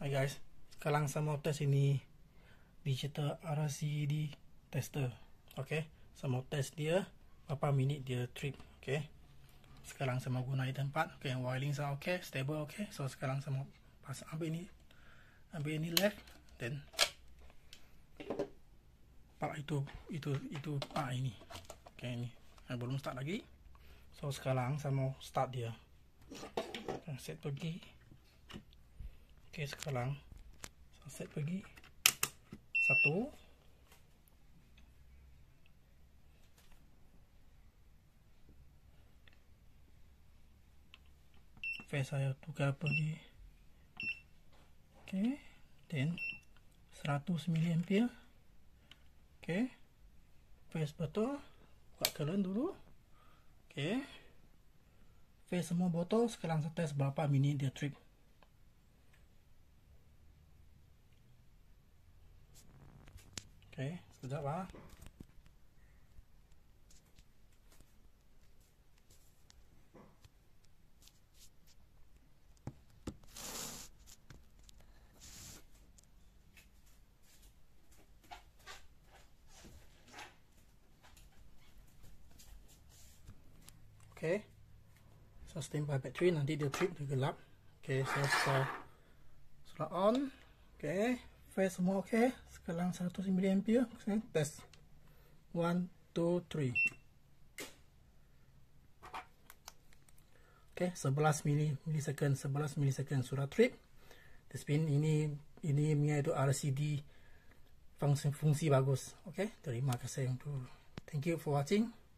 Hi guys, sekarang saya mau test ini digital RCD tester. Okey, mau test dia berapa minit dia trip. Okey. Sekarang sama guna di tempat. Okey, wiring sama okey, stable okey. So sekarang saya mau pasang ambil ini, Ambil ini left then pak itu itu itu pak ah, ini. Okey ini. Saya ah, belum start lagi. So sekarang saya mau start dia. Set pergi ok sekarang sunset pergi satu face saya tukar pergi ok then 100mA ok face betul buka current dulu ok face semua botol sekarang saya test berapa mini dia trip Okay, sekejap lah. Okay, so by battery nanti dia trip dia gelap. Okay, so, so slot on. Okay sampai semua okay. Sekarang 100 mA. Okay, test. 1 2 3. Okay, 11 mili, mili milisecond 11 second surat trip the spin ini ini punya itu RCD fungsi, fungsi bagus Okay, terima kasih yang untuk thank you for watching